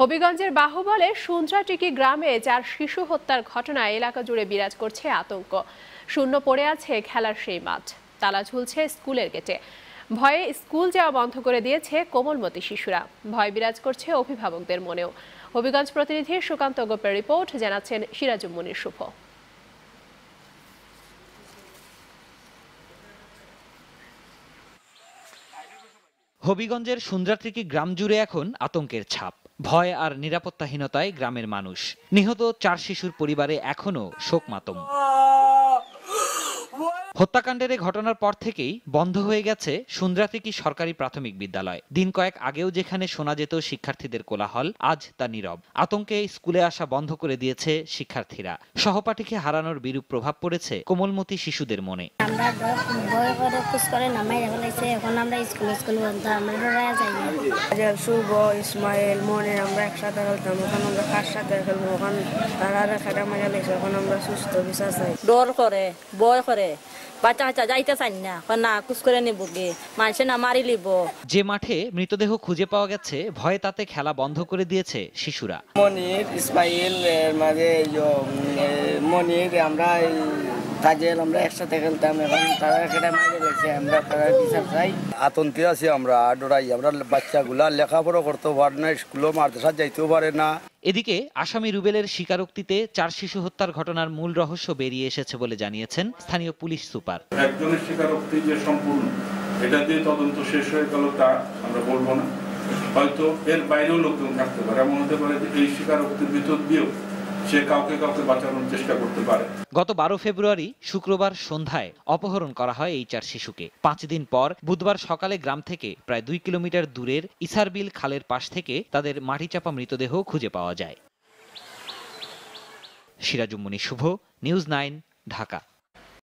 হবিগঞ্জের বাহুবলে সুন্দ্রাটিকি গ্রামে চার শিশু হত্যার ঘটনায় এলাকা জুড়ে বিরাজ করছে আতঙ্ক শূন্য পড়ে আছে খেলার সেই মাঠ তালা ঝুলছে স্কুলের গেটে ভয়ে স্কুল যাওয়া বন্ধ করে দিয়েছে কোমলমতি শিশুরা ভয় বিরাজ করছে অভিভাবকদের মনেও হবিগঞ্জ প্রতিনিধি সুকান্ত গোপের রিপোর্ট জানাচ্ছেন সিরাজুম্মনির শুভ হবিগঞ্জের সুন্দ্রাত্রিকি গ্রাম জুড়ে এখন আতঙ্কের ছাপ ভয় আর নিরাপত্তাহীনতায় গ্রামের মানুষ নিহত চার শিশুর পরিবারে এখনো শোক মাতম হত্যাকাণ্ডের এই ঘটনার পর থেকেই বন্ধ হয়ে গেছে সুন্দ্রাতিকি সরকারি প্রাথমিক বিদ্যালয় দিন কয়েক আগেও যেখানে শোনা যেত শিক্ষার্থীদের কোলাহল আজ তা নীরব আতঙ্কে স্কুলে আসা বন্ধ করে দিয়েছে শিক্ষার্থীরা সহপাঠীকে হারানোর বিরূপ প্রভাব পড়েছে কোমলমতি শিশুদের মনে ডর করে ভয় করে যাইতে না না না মারি যে মাঠে মৃতদেহ খুঁজে পাওয়া গেছে ভয়ে তাতে খেলা বন্ধ করে দিয়েছে শিশুরা মনির ইসমাইল মাঝে মনির আমরা আতঙ্কে আছি আমরা ডরাই আমরা বাচ্চাগুলা লেখাপড়া করতেও পারে না স্কুলও মাদ্রাসা যাইতেও পারে না এদিকে আসামি রুবেলের স্বীকারোক্তিতে চার শিশু হত্যার ঘটনার মূল রহস্য বেরিয়ে এসেছে বলে জানিয়েছেন স্থানীয় পুলিশ সুপার একজনের স্বীকারোক্তি যে সম্পূর্ণ এটা দিয়ে তদন্ত শেষ হয়ে গেল তা আমরা বলবো না হয়তো এর বাইরেও লোকজন থাকতে পারে এমন হতে পারে যে এই স্বীকারোক্তির ভিতর দিয়েও সে কাউকে কাউকে বাঁচানোর চেষ্টা করতে পারে গত বারো ফেব্রুয়ারি শুক্রবার সন্ধ্যায় অপহরণ করা হয় এই চার শিশুকে পাঁচ দিন পর বুধবার সকালে গ্রাম থেকে প্রায় দুই কিলোমিটার দূরের ইসারবিল খালের পাশ থেকে তাদের মাটি চাপা মৃতদেহ খুঁজে পাওয়া যায় সিরাজুম্মনি শুভ নিউজ নাইন ঢাকা